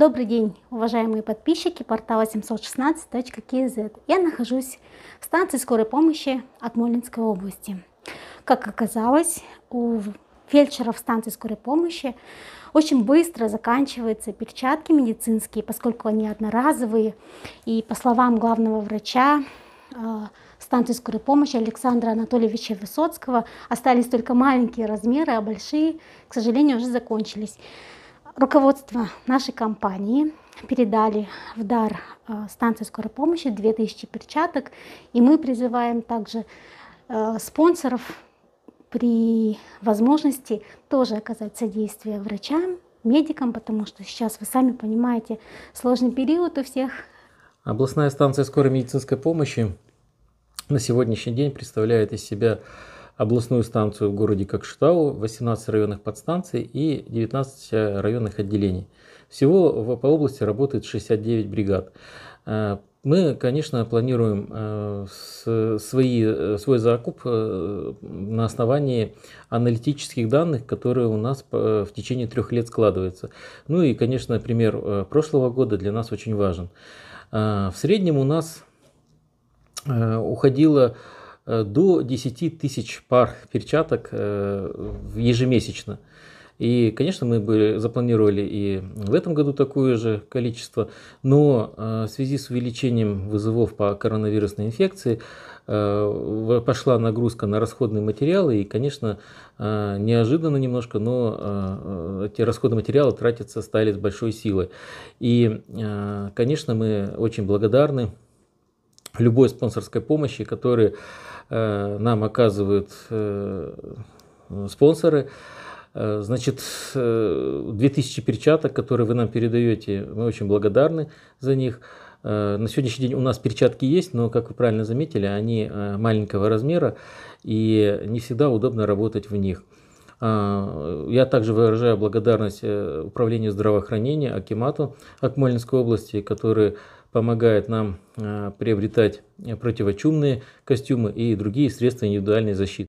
Добрый день, уважаемые подписчики портала 716.kz. Я нахожусь в станции скорой помощи от Акмолинской области. Как оказалось, у фельдшеров станции скорой помощи очень быстро заканчиваются перчатки медицинские, поскольку они одноразовые. И по словам главного врача, э, станции скорой помощи Александра Анатольевича Высоцкого остались только маленькие размеры, а большие, к сожалению, уже закончились руководство нашей компании передали в дар э, станции скорой помощи 2000 перчаток. И мы призываем также э, спонсоров при возможности тоже оказать содействие врачам, медикам, потому что сейчас, вы сами понимаете, сложный период у всех. Областная станция скорой медицинской помощи на сегодняшний день представляет из себя областную станцию в городе Кокшетау, 18 районных подстанций и 19 э, районных отделений. Всего по области работает 69 бригад. Э, мы, конечно, планируем э, свои, свой закуп на основании аналитических данных, которые у нас в течение трех лет складываются. Ну и, конечно, пример прошлого года для нас очень важен. В среднем у нас уходило Э, до 10 тысяч пар перчаток э, ежемесячно. И, конечно, мы бы запланировали и в этом году такое же количество, но э, в связи с увеличением вызовов по коронавирусной инфекции пошла нагрузка на расходные материалы, и, конечно, неожиданно немножко, но эти расходные материалы тратятся, стали с большой силой. И, конечно, мы очень благодарны любой спонсорской помощи, которую э, нам оказывают э, спонсоры. Э, значит, 2000 перчаток, которые вы нам передаете, мы очень благодарны за них. На сегодняшний день у нас перчатки есть, но, как вы правильно заметили, они маленького размера и не всегда удобно работать в них. А, я также выражаю благодарность Управлению здравоохранения Акимату Акмолинской области, которые помогает нам а, приобретать э, противочумные костюмы и другие средства индивидуальной защиты.